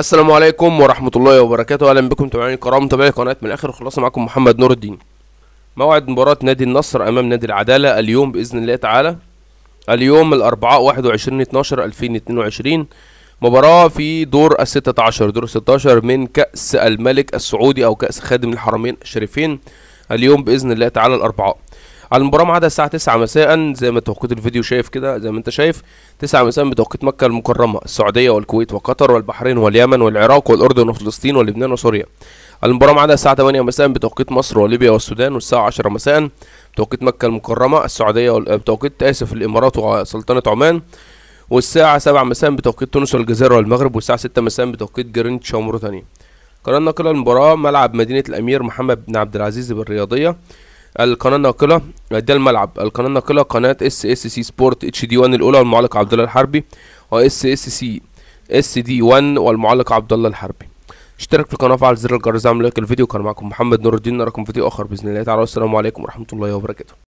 السلام عليكم ورحمة الله وبركاته أهلا بكم متابعيني الكرام متابعي قناة من الآخر خلاصة معكم محمد نور الدين موعد مباراة نادي النصر أمام نادي العدالة اليوم بإذن الله تعالى اليوم الأربعاء 21 12 2022 مباراة في دور ال 16 دور 16 من كأس الملك السعودي أو كأس خادم الحرمين الشريفين اليوم بإذن الله تعالى الأربعاء على المباراه ميعادها الساعه 9 مساء زي ما توقيت الفيديو شايف كده زي ما انت شايف 9 مساء بتوقيت مكه المكرمه السعوديه والكويت وقطر والبحرين واليمن والعراق والاردن وفلسطين ولبنان وسوريا المباراة ميعادها الساعة 8 مساء بتوقيت مصر وليبيا والسودان والساعة 10 مساء بتوقيت مكة المكرمة السعودية آه، بتوقيت آسف الإمارات وسلطنة عمان والساعة 7 مساء بتوقيت تونس والجزائر والمغرب والساعة 6 مساء بتوقيت جرينتش وموريتانيا قررنا كل المباراة ملعب مدينة الأمير محمد بن عبد العزيز بالرياضية القناه الناقله ده الملعب القناه الناقله قناه اس اس سي سبورت اتش دي 1 الاولى والمعلق عبد الله الحربي واس اس سي اس دي 1 والمعلق عبد الله الحربي اشترك في القناه وفعل زر الجرس اعمل لايك الفيديو كان معكم محمد نور الدين نراكم فيديو اخر باذن الله تعالى والسلام عليكم ورحمه الله وبركاته